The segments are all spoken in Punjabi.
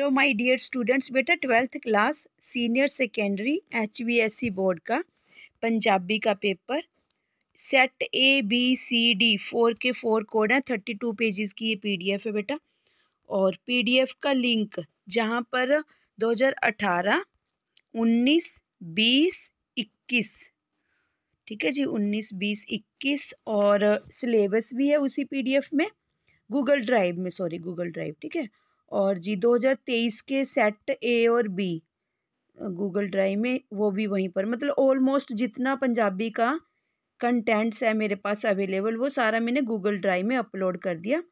हेलो माय डियर स्टूडेंट्स बेटा ट्वेल्थ क्लास सीनियर सेकेंडरी एचवीएससी बोर्ड का पंजाबी का paper set A B C D four के फोर कोड हैं थर्टी टू पेजेस की ये पीडीएफ है बेटा और पीडीएफ का लिंक जहाँ पर दो हजार अठारह उन्नीस बीस इक्कीस ठीक है जी उन्नीस बीस इक्कीस और सिलेबस भी है उसी पीडीएफ में गूगल ड्राइव में सॉरी गूगल ड्राइव ठीक है और जी 2023 के सेट ए और बी गूगल ड्राइव में वो भी वहीं पर मतलब ऑलमोस्ट जितना पंजाबी का कंटेंट्स है मेरे पास अवेलेबल वो सारा मैंने गूगल ड्राइव में अपलोड कर दिया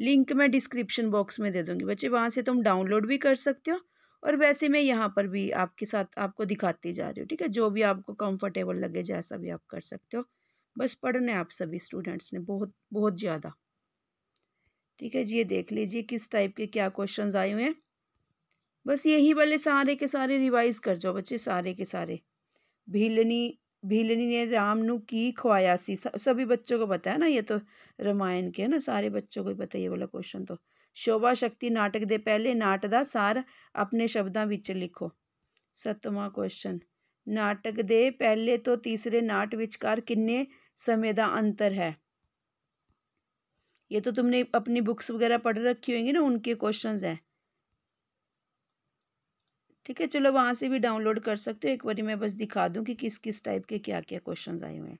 लिंक मैं डिस्क्रिप्शन बॉक्स में दे दूँगी बच्चे वहाँ से तुम डाउनलोड भी कर सकते हो और वैसे मैं यहाँ पर भी आपके साथ आपको दिखाती जा रही हूँ ठीक है जो भी आपको कंफर्टेबल लगे जैसा भी आप कर सकते हो बस पढ़ने आप सभी स्टूडेंट्स ने बहुत बहुत ज़्यादा ठीक है जी ये देख लीजिए किस टाइप के क्या क्वेश्चंस आए हुए हैं बस यही वाले सारे के सारे रिवाइज कर जाओ बच्चे सारे के सारे भीलनी भीलनी ने नु की सी सभी बच्चों को पता है ना ये तो रामायण के है ना सारे बच्चों को पता ये वाला क्वेश्चन तो शोभा शक्ति नाटक दे पहले नाट का सार अपने शब्दों विच लिखो ਸਤਵਾਂ क्वेश्चन नाटक दे पहले तो तीसरे नाट विचकार किन्ने समय का अंतर है ये तो तुमने अपनी बुक्स वगैरह पढ़ रखी होंगी ना उनके क्वेश्चंस हैं ठीक है चलो वहाँ से भी डाउनलोड कर सकते हो एक बारी मैं बस दिखा दूँ कि किस किस टाइप के क्या क्या क्वेश्चंस आए हुए हैं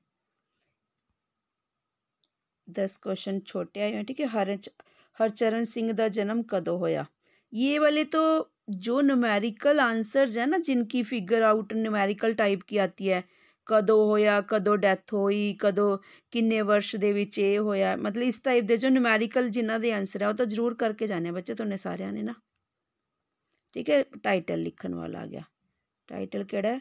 दस क्वेश्चन छोटे आए हुए हैं ठीक है हर हरचरण सिंह का जन्म कदों होया ये वाले तो जो न्यूमेरिकल आंसर्स हैं ना जिनकी फिगर आउट न्यूमेरिकल टाइप की आती है ਕਦੋਂ ਹੋਇਆ ਕਦੋਂ ਡੈਥ ਹੋਈ ਕਦੋਂ ਕਿੰਨੇ ਵਰਸ਼ ਦੇ ਵਿੱਚ ਇਹ ਹੋਇਆ ਮਤਲਬ ਇਸ ਟਾਈਪ ਦੇ ਜੋ ਨਿਊਮੈਰੀਕਲ ਜਿਨ੍ਹਾਂ ਦੇ ਆਨਸਰ ਆ ਉਹ ਤਾਂ ਜ਼ਰੂਰ ਕਰਕੇ ਜਾਣੇ ਬੱਚੇ ਤੁਹਾਨੂੰ ਸਾਰਿਆਂ ਨੇ ਨਾ ਠੀਕ ਹੈ ਟਾਈਟਲ ਲਿਖਣ ਵਾਲਾ ਆ ਗਿਆ ਟਾਈਟਲ ਕਿਹੜਾ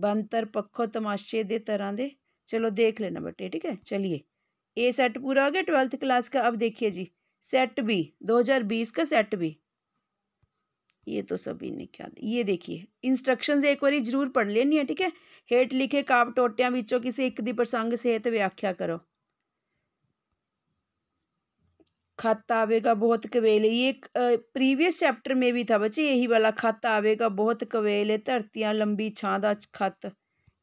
ਬੰਤਰ ਪੱਖੋ ਤਮਾਸ਼ੇ ਦੇ ਤਰ੍ਹਾਂ ਦੇ ਚਲੋ ਦੇਖ ਲੈਣਾ ਬੱਟੇ ਠੀਕ ਹੈ ਚਲਿਏ ਇਹ ਸੈੱਟ ਪੂਰਾ ਹੋ ਗਿਆ 12th ਕਲਾਸ ਦਾ ਅਬ ਦੇਖਿਏ ਜੀ ਸੈੱਟ बी 2020 ਦਾ ਸੈੱਟ बी ये तो सभी ने क्या ये देखिए इंस्ट्रक्शंस एक बार जरूर पढ़ लेनी है ठीक है हेठ लिखे काव टोटिया ਵਿੱਚੋਂ ਕਿਸੇ ਇੱਕ ਦੀ ਪ੍ਰਸੰਗ ਸਹਿਤ ਵਿਆਖਿਆ ਕਰੋ खाता आवेगा बहुत कवेल ये प्रीवियस चैप्टर में भी था बच्चे यही वाला खाता आवेगा बहुत कवेले धरतियाँ लंबी का खत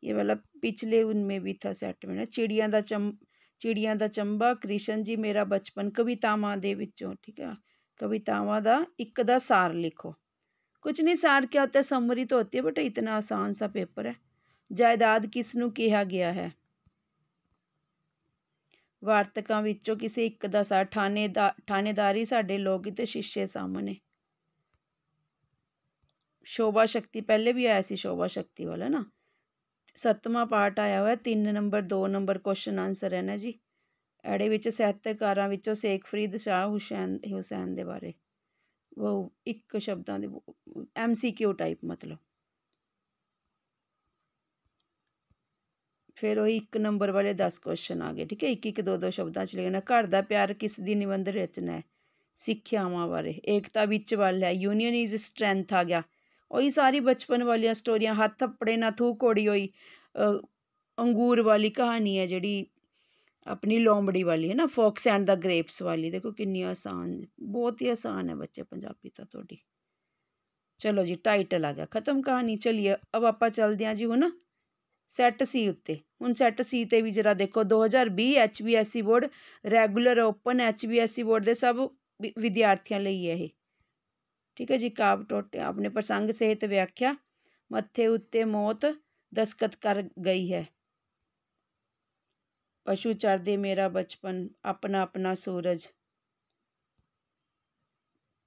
ये वाला पिछले उनमें भी था सैट में ना चिड़िया का चम चिड़िया का चंबा कृष्ण जी मेरा बचपन कवितावान ठीक है कवितावान का एक का सार लिखो ਕੁਝ ਨਹੀਂ ਸਾਰ ਕੇ होता ਸਮਰੀ ਤੋਂ तो होती है बट इतना आसान सा ਜਾਇਦਾਦ ਕਿਸ ਨੂੰ ਕਿਹਾ ਗਿਆ ਹੈ ਵਾਰਤਕਾਂ ਵਿੱਚੋਂ ਕਿਸੇ ਇੱਕ ਦਾ ਸਾ ਦਾ ਠਾਣੇਦਾਰੀ ਸਾਡੇ ਲੋਕ ਤੇ ਸ਼ਿਸ਼ੇ ਸਾਹਮਣੇ ਸ਼ੋਭਾ ਸ਼ਕਤੀ ਪਹਿਲੇ ਵੀ ਆਇਆ ਸੀ ਸ਼ੋਭਾ ਸ਼ਕਤੀ ਵਾਲਾ ਨਾ ਸੱਤਵਾਂ ਪਾਰਟ ਆਇਆ ਹੋਇਆ 3 ਨੰਬਰ 2 ਨੰਬਰ ਕੁਐਸਚਨ ਆਨਸਰ ਹੈ ਨਾ ਜੀ ਐੜੇ ਵਿੱਚ ਸਹਿਤਕਾਰਾਂ ਵਿੱਚੋਂ ਸ਼ੇਖ ਫਰੀਦ ਸ਼ਾਹ ਹੁਸੈਨ ਹੁਸੈਨ ਦੇ ਬਾਰੇ ਉਹ ਇੱਕ ਸ਼ਬਦਾਂ ਦੇ ਐਮਸੀਕਿਊ ਟਾਈਪ ਮਤਲਬ ਫਿਰ ਉਹ ਇੱਕ ਨੰਬਰ ਵਾਲੇ 10 ਕੁਐਸਚਨ ਆ ਗਏ ਠੀਕ ਹੈ ਇੱਕ ਇੱਕ ਦੋ ਦੋ ਸ਼ਬਦਾਂ 'ਚ ਲਿਖਣਾ ਘਰ ਦਾ ਪਿਆਰ ਕਿਸ ਦੀ ਨਿਬੰਧ ਰਚਨਾ ਹੈ ਸਿੱਖਿਆਵਾਂ ਬਾਰੇ ਏਕਤਾ ਵਿੱਚ ਵੱਲ ਹੈ ਯੂਨੀਅਨ ਇਜ਼ ਸਟਰੈਂਥ ਆ ਗਿਆ ਉਹੀ ਸਾਰੀ ਬਚਪਨ ਵਾਲੀਆਂ ਸਟੋਰੀਆਂ ਹੱਥ ਥੱਪੜੇ ਨਾ ਥੂ ਕੋੜੀ ਹੋਈ ਅੰਗੂਰ ਵਾਲੀ ਕਹਾਣੀ ਹੈ ਜਿਹੜੀ ਆਪਣੀ ਲੋਂਬੜੀ ਵਾਲੀ ਹੈ ਨਾ ਫੌਕਸ ਐਂਡ ਦਾ ਗ੍ਰੇਪਸ ਵਾਲੀ ਦੇਖੋ ਕਿੰਨੀ ਆਸਾਨ ਬਹੁਤ ਹੀ ਆਸਾਨ ਹੈ ਬੱਚੇ ਪੰਜਾਬੀ ਤਾਂ ਤੁਹਾਡੀ ਚਲੋ ਜੀ ਟਾਈਟਲ ਆ ਗਿਆ ਖਤਮ ਕਹਾਣੀ ਚਲਿਏ ਅਬ ਆਪਾਂ ਚਲਦੇ ਹਾਂ ਜੀ ਹੁਣ ਸੈਟ ਸੀ ਉੱਤੇ ਹੁਣ ਸੈਟ ਸੀ ਤੇ ਵੀ ਜਰਾ ਦੇਖੋ 2020 HBSE board regular open HBSE board ਦੇ ਸਭ ਵਿਦਿਆਰਥੀਆਂ ਲਈ ਹੈ ਇਹ ਠੀਕ ਹੈ ਜੀ ਕਾਬ ਟੋਟੇ ਆਪਣੇ ਪ੍ਰਸੰਗ ਸਹਿਤ ਵਿਆਖਿਆ ਮੱਥੇ ਉੱਤੇ ਮੌਤ ਦਸਕਤ ਕਰ ਗਈ ਹੈ ਪਸ਼ੂ ਚਰਦੇ ਮੇਰਾ ਬਚਪਨ ਆਪਣਾ ਆਪਣਾ ਸੂਰਜ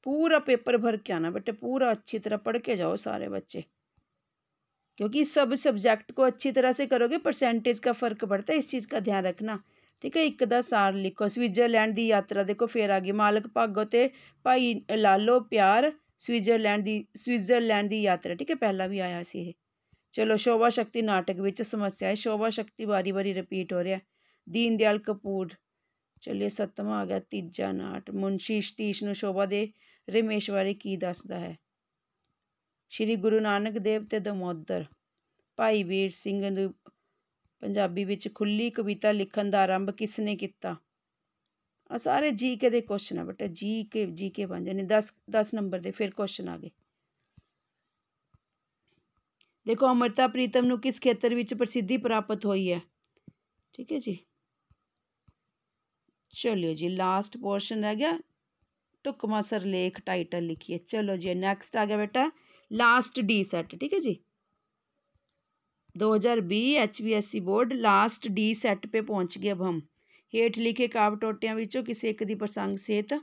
पूरा पेपर भर के आना बेटे पूरा अच्छी तरह पढ़ के जाओ सारे बच्चे क्योंकि सब सब्जेक्ट को अच्छी तरह से करोगे परसेंटेज का फ़र्क पड़ता है इस चीज़ का ध्यान रखना ਠੀਕ ਹੈ ਇੱਕ ਦਾ ਸਾਰ ਲਿਖੋ ਸਵਿਟਜ਼ਰਲੈਂਡ ਦੀ ਯਾਤਰਾ ਦੇਖੋ ਫੇਰ ਆ ਗਈ ਮਾਲਕ ਭਾਗੋ ਤੇ ਭਾਈ ਲਾਲੋ ਪਿਆਰ ਸਵਿਟਜ਼ਰਲੈਂਡ ਦੀ ਸਵਿਟਜ਼ਰਲੈਂਡ ਦੀ ਯਾਤਰਾ ਠੀਕ ਹੈ ਪਹਿਲਾਂ ਵੀ ਆਇਆ ਸੀ ਇਹ ਚਲੋ ਸ਼ੋਭਾ ਸ਼ਕਤੀ ਨਾਟਕ ਵਿੱਚ ਸਮੱਸਿਆ ਹੈ ਸ਼ੋਭਾ ਸ਼ਕਤੀ ਵਾਰੀ-ਵਾਰੀ ਰਿਪੀਟ ਹੋ ਰਿਹਾ ਦੀਨ ਦਿਆਲ ਕਪੂਰ ਚਲਿਏ ਸੱਤਵਾਂ ਆ ਗਿਆ ਤੀਜਾ ਨਾਟ ਮੁਨਸ਼ੀ ਸ਼ਤੀਸ਼ ਨੂੰ ਸ਼ੋਭਾ ਦੇ ਰਮੇਸ਼ ਬਾਰੇ ਕੀ ਦੱਸਦਾ ਹੈ ਸ਼੍ਰੀ ਗੁਰੂ ਨਾਨਕ ਦੇਵ ਤੇ ਦਮੋਦਰ ਭਾਈ ਵੀਰ ਸਿੰਘ ਨੂੰ ਪੰਜਾਬੀ ਵਿੱਚ ਖੁੱਲੀ ਕਵਿਤਾ ਲਿਖਣ ਦਾ ਆਰੰਭ ਕਿਸ ਨੇ ਕੀਤਾ ਆ ਸਾਰੇ ਜੀ ਕੇ ਦੇ ਕੁਐਸਚਨ ਆ ਬਟਾ ਜੀ ਕੇ ਜੀ ਕੇ ਬਣ ਜਾਣੇ 10 10 ਨੰਬਰ ਦੇ ਫਿਰ ਕੁਐਸਚਨ ਆ ਗਏ ਦੇਖੋ ਅਮਰਤਾ ਪ੍ਰੀਤਮ ਨੂੰ ਕਿਸ ਖੇਤਰ ਵਿੱਚ ਪ੍ਰਸਿੱਧੀ ਪ੍ਰਾਪਤ ਹੋਈ ਹੈ ਠੀਕ ਹੈ ਜੀ ਚਲਿਓ ਜੀ ਲਾਸਟ ਪੋਰਸ਼ਨ ਰਹਿ ਗਿਆ ਟੁਕਮਾ ਸਰਲੇਖ ਟਾਈਟਲ ਲਿਖੀਏ ਚਲੋ ਜੀ ਨੈਕਸਟ ਆ ਗਿਆ ਬੇਟਾ ਲਾਸਟ ਡੀ ਸੈਟ ਠੀਕ ਹੈ ਜੀ 2020 ਐਚਵੀਐਸਸੀ ਬੋਰਡ ਲਾਸਟ ਡੀ ਸੈਟ ਤੇ ਪਹੁੰਚ ਗਏ ਅਬ ਹਮ ਹੇਠ ਲਿਖੇ ਕਾਵ ਟੋਟਿਆਂ ਵਿੱਚੋਂ ਕਿਸੇ ਇੱਕ ਦੀ ਪ੍ਰਸੰਗ ਸਹਿਤ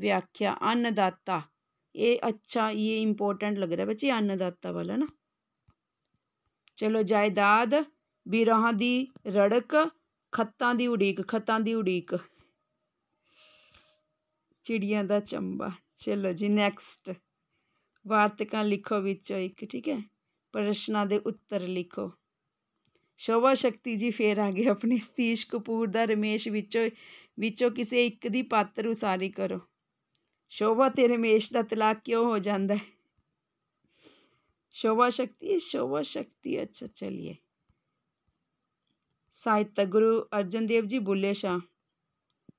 ਵਿਆਖਿਆ ਅੰਨਦਾਤਾ ਇਹ ਅੱਛਾ ਇਹ ਇੰਪੋਰਟੈਂਟ ਲੱਗ ਰਿਹਾ ਬੱਚੇ ਅੰਨਦਾਤਾ ਵਾਲਾ ਨਾ ਚਲੋ ਜਾਇਦਾਦ ਬਿਰਹਾਂ ਦੀ ਰੜਕ ਖੱਤਾਂ ਦੀ ਉਡੀਕ ਖੱਤਾਂ ਦੀ ਉਡੀਕ ਚਿੜੀਆਂ ਦਾ ਚੰਬਾ ਚਲੋ ਜੀ ਨੈਕਸਟ ਵਾਰਤਕਾਂ ਲਿਖੋ ਵਿੱਚੋਂ ਇੱਕ ਠੀਕ ਹੈ ਪ੍ਰਸ਼ਨਾਂ ਦੇ ਉੱਤਰ ਲਿਖੋ ਸ਼ੋਭਾ ਸ਼ਕਤੀ ਜੀ ਫੇਰ ਆ ਗਏ ਆਪਣੀ ਸਤੀਸ਼ ਕਪੂਰ ਦਾ ਰਮੇਸ਼ ਵਿੱਚੋਂ ਵਿੱਚੋਂ ਕਿਸੇ ਇੱਕ ਦੀ ਪਾਤਰ ਉਸਾਰੀ ਕਰੋ ਸ਼ੋਭਾ ਤੇ ਰਮੇਸ਼ ਦਾ ਤਲਾਕ ਕਿਉਂ ਹੋ ਜਾਂਦਾ ਹੈ ਸ਼ੋਭਾ ਸ਼ਕਤੀ ਸ਼ੋਭਾ ਸ਼ਕਤੀ ਅੱਛਾ ਚਲਿਏ ਸਾਹਿਤ ਗੁਰੂ ਅਰਜਨ ਦੇਵ ਜੀ ਬੁੱਲੇ ਸ਼ਾਹ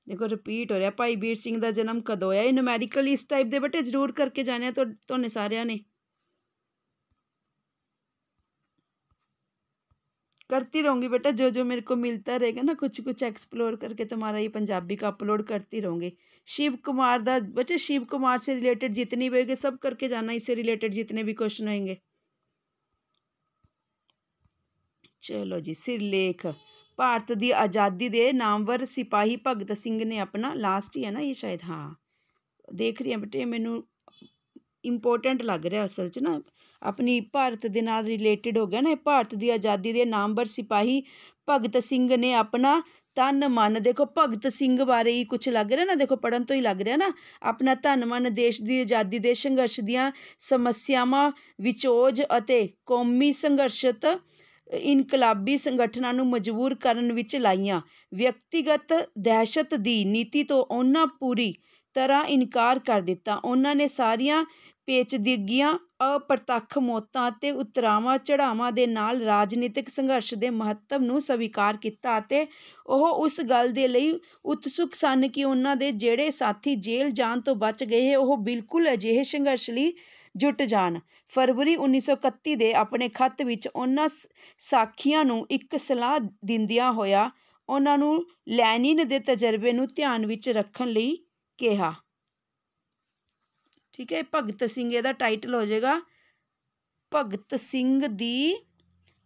ਦੇਖੋ ਰਿਪੀਟ ਹੋ ਰਿਹਾ ਭਾਈ ਵੀਰ ਸਿੰਘ ਦਾ ਜਨਮ ਕਦੋਂ ਹੋਇਆ ਇਹ ਨੂਮੈਰੀਕਲ ਇਸ ਟਾਈਪ ਦੇ ਬਟੇ ਜ਼ਰੂਰ ਕਰਕੇ तो, ਤੁਹਾਨੂੰ सारे ने करती रहूँगी बेटा जो जो मेरे को मिलता रहेगा ना कुछ कुछ एक्सप्लोर करके तुम्हारा तो ये पंजाबी का अपलोड करती रहूँगी शिव कुमार दा बेटे शिव कुमार से रिलेटेड जितनी भी होगी सब करके जाना इससे रिलेटेड जितने भी क्वेश्चन होंगे चलो जी सिरलेख ਭਾਰਤ ਦੀ ਆਜ਼ਾਦੀ ਦੇ ਨਾਮਵਰ ਸਿਪਾਹੀ ਭਗਤ ਸਿੰਘ ਨੇ ਆਪਣਾ ਲਾਸਟ ਹੀ ਹੈ ਨਾ ਇਹ ਸ਼ਾਇਦ ਹਾਂ ਦੇਖ ਰਹੀ ਹਾਂ ਬਟੇ ਮੈਨੂੰ ਇੰਪੋਰਟੈਂਟ ਲੱਗ ਰਿਹਾ ਅਸਲ 'ਚ ਨਾ ਆਪਣੀ ਭਾਰਤ ਦੇ ਨਾਲ ਰਿਲੇਟਡ ਹੋ ਗਿਆ ਨਾ ਇਹ ਭਾਰਤ ਦੀ ਆਜ਼ਾਦੀ ਦੇ ਨਾਮਵਰ ਸਿਪਾਹੀ ਭਗਤ ਸਿੰਘ ਨੇ ਆਪਣਾ ਤਨ ਮਨ ਦੇਖੋ ਭਗਤ ਸਿੰਘ ਬਾਰੇ ਹੀ ਕੁਝ ਲੱਗ ਰਿਹਾ ਨਾ ਦੇਖੋ ਪੜਨ ਤੋਂ ਹੀ ਲੱਗ ਰਿਹਾ ਨਾ ਆਪਣਾ ਤਨ ਮਨ ਦੇਸ਼ ਦੀ ਆਜ਼ਾਦੀ ਦੇ ਸੰਘਰਸ਼ ਦੀਆਂ ਸਮੱਸਿਆਵਾਂ ਵਿਚੋਜ ਅਤੇ ਕੌਮੀ ਸੰਘਰਸ਼ਤ ਇਨਕਲਾਬੀ ਸੰਗਠਨਾਂ ਨੂੰ ਮਜਬੂਰ ਕਰਨ ਵਿੱਚ ਲਾਈਆਂ ਵਿਅਕਤੀਗਤ ਦਹਿਸ਼ਤ ਦੀ ਨੀਤੀ ਤੋਂ ਉਹਨਾਂ ਪੂਰੀ ਤਰ੍ਹਾਂ ਇਨਕਾਰ ਕਰ ਦਿੱਤਾ ਉਹਨਾਂ ਨੇ ਸਾਰੀਆਂ ਪੇਚੀਦਗੀਆਂ ਅਪ੍ਰਤੱਖ ਮੌਤਾਂ ਅਤੇ ਉਤਰਾਵਾਂ ਚੜਾਵਾਂ ਦੇ ਨਾਲ ਰਾਜਨੀਤਿਕ ਸੰਘਰਸ਼ ਦੇ ਮਹੱਤਵ ਨੂੰ ਸਵੀਕਾਰ ਕੀਤਾ ਅਤੇ ਉਹ ਉਸ ਗੱਲ ਦੇ ਲਈ ਉਤਸੁਕ ਸਨ ਕਿ ਉਹਨਾਂ ਦੇ ਜਿਹੜੇ ਸਾਥੀ ਜੇਲ੍ਹ ਜਾਣ ਤੋਂ ਬਚ ਗਏ ਉਹ ਬਿਲਕੁਲ ਅਜਿਹੇ ਸੰਘਰਸ਼ ਲਈ ਜੁਟ ਜਾਣ ਫਰਵਰੀ 1931 ਦੇ ਆਪਣੇ ਖੱਤ ਵਿੱਚ ਉਹਨਾਂ ਸਾਖੀਆਂ ਨੂੰ ਇੱਕ ਸਲਾਹ ਦਿੰਦਿਆਂ ਹੋਇਆ ਉਹਨਾਂ ਨੂੰ ਲੈਨਿਨ ਦੇ ਤਜਰਬੇ ਨੂੰ ਧਿਆਨ ਵਿੱਚ ਰੱਖਣ ਲਈ ਕਿਹਾ ਠੀਕ ਹੈ ਭਗਤ ਸਿੰਘ ਇਹਦਾ ਟਾਈਟਲ ਹੋ ਜਾਏਗਾ ਭਗਤ ਸਿੰਘ ਦੀ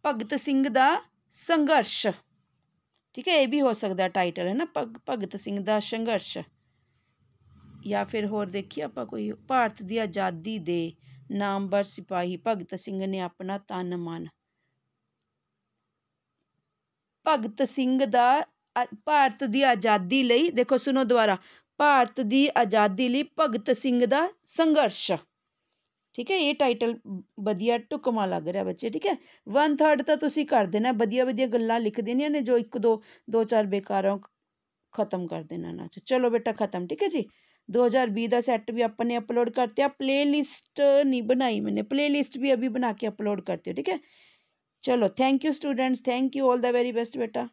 ਭਗਤ ਸਿੰਘ ਦਾ ਸੰਘਰਸ਼ ਠੀਕ ਹੈ ਇਹ ਵੀ ਹੋ ਸਕਦਾ ਟਾਈਟਲ ਹੈ ਨਾ ਭਗਤ ਸਿੰਘ ਦਾ ਸੰਘਰਸ਼ ਜਾਂ ਫਿਰ ਹੋਰ ਦੇਖੀ ਆਪਾਂ ਕੋਈ ਭਾਰਤ ਦੀ ਆਜ਼ਾਦੀ ਦੇ ਨਾਮਵਰ ਸਿਪਾਹੀ ਭਗਤ ਸਿੰਘ ਨੇ ਆਪਣਾ ਤਨ ਮਨ ਭਗਤ ਸਿੰਘ ਦਾ ਭਾਰਤ ਦੀ ਆਜ਼ਾਦੀ ਲਈ ਦੇਖੋ ਸੁਣੋ ਦੁਬਾਰਾ ਭਾਰਤ ਦੀ ਆਜ਼ਾਦੀ ਲਈ ਭਗਤ ਸਿੰਘ ਦਾ ਸੰਘਰਸ਼ ਠੀਕ ਹੈ ਇਹ ਟਾਈਟਲ ਵਧੀਆ ਟੁਕਮਾ ਲੱਗ ਰਿਹਾ ਬੱਚੇ ਠੀਕ ਹੈ 1/3 ਤਾਂ ਤੁਸੀਂ ਕਰ ਦੇਣਾ ਵਧੀਆ ਵਧੀਆ ਗੱਲਾਂ ਲਿਖ ਦੇਣੀਆਂ ਨੇ ਜੋ ਇੱਕ ਦੋ ਦੋ ਚਾਰ ਬੇਕਾਰਾਂ ਖਤਮ ਕਰ ਦੇਣਾ ਨਾ ਚਲੋ ਬੇਟਾ ਖਤਮ ਠੀਕ ਹੈ ਜੀ 2020 ਦਾ ਸੈੱਟ ਵੀ ਆਪਾਂ ਨੇ ਅਪਲੋਡ ਕਰਤੇ ਆ ਪਲੇਲਿਸਟ ਨਹੀਂ ਬਣਾਈ ਮੈਨੇ ਪਲੇਲਿਸਟ ਵੀ ਅਭੀ ਬਣਾ ਕੇ ਅਪਲੋਡ ਕਰਤੇ ਠੀਕ ਹੈ ਚਲੋ thank you students thank you all ਦਾ ਵੈਰੀ ਬੈਸਟ ਬੇਟਾ